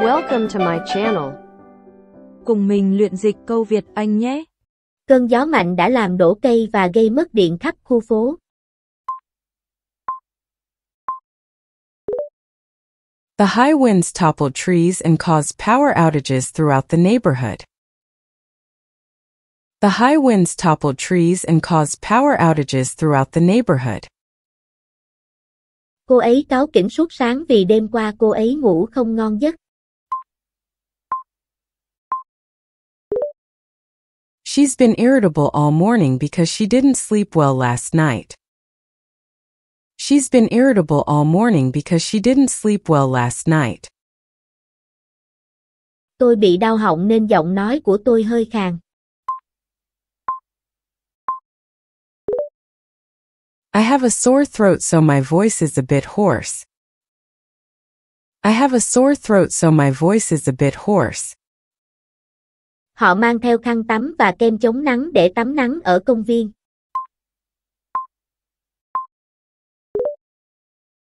Welcome to my channel. Cùng mình luyện dịch câu Việt Anh nhé. Cơn gió mạnh đã làm đổ cây và gây mất điện khắp khu phố. The high winds toppled trees and caused power outages throughout the neighborhood. The high winds toppled trees and caused power outages throughout the neighborhood. Cô ấy cáu kỉnh suốt sáng vì đêm qua cô ấy ngủ không ngon giấc. She's been irritable all morning because she didn't sleep well last night. She's been irritable all morning because she didn't sleep well last night. Tôi bị đau họng nên giọng nói của tôi hơi khàn. I have a sore throat so my voice is a bit hoarse. I have a sore throat so my voice is a bit hoarse. họ mang theo khăn tắm và kem chống nắng để tắm nắng ở công viên.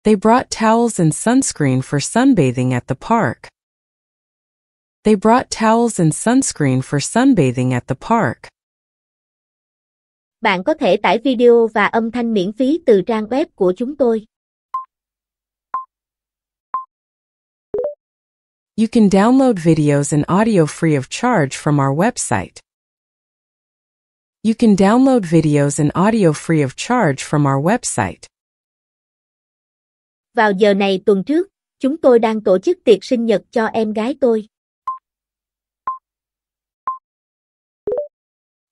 They brought towels and sunscreen for sunbathing at the park. They brought towels and sunscreen for sunbathing at the park. Bạn có thể tải video và âm thanh miễn phí từ trang web của chúng tôi. You can download videos and audio free of charge from our website. You can download videos and audio free of charge from our website. Vào giờ này tuần trước, chúng tôi đang tổ chức tiệc sinh nhật cho em gái tôi.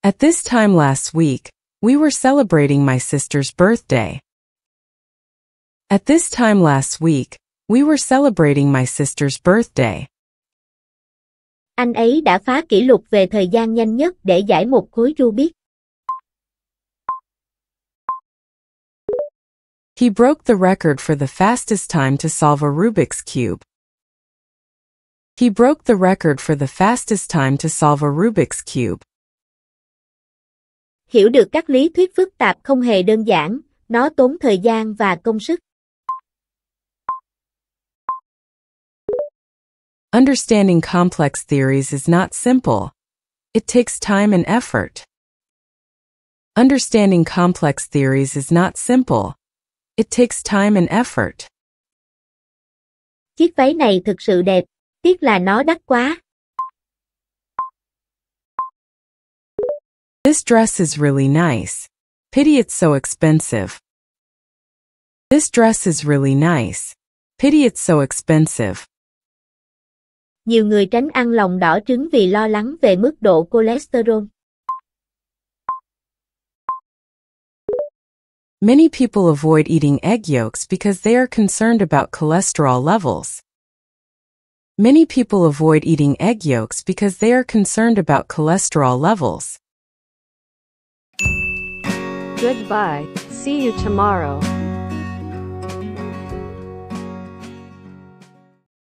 At this time last week, we were celebrating my sister's birthday. At this time last week, we were celebrating my sister's birthday. Anh ấy đã phá kỷ lục về thời gian nhanh nhất để giải một khối Rubik. He broke the record for the fastest time to solve a Rubik's cube. He broke the record for the fastest time to solve a Rubik's cube. Hiểu được các lý thuyết phức tạp không hề đơn giản, nó tốn thời gian và công sức. Understanding complex theories is not simple. It takes time and effort. Understanding complex theories is not simple. It takes time and effort. Chiếc váy này thực sự đẹp, tiếc là nó đắt quá. This dress is really nice. Pity it's so expensive. This dress is really nice. Pity it's so expensive nhiều người tránh ăn lòng đỏ trứng vì lo lắng về mức độ cholesterol. Many people avoid eating egg yolks because they are concerned about cholesterol levels. Many people avoid eating egg yolks because they are concerned about cholesterol levels. Goodbye. See you tomorrow.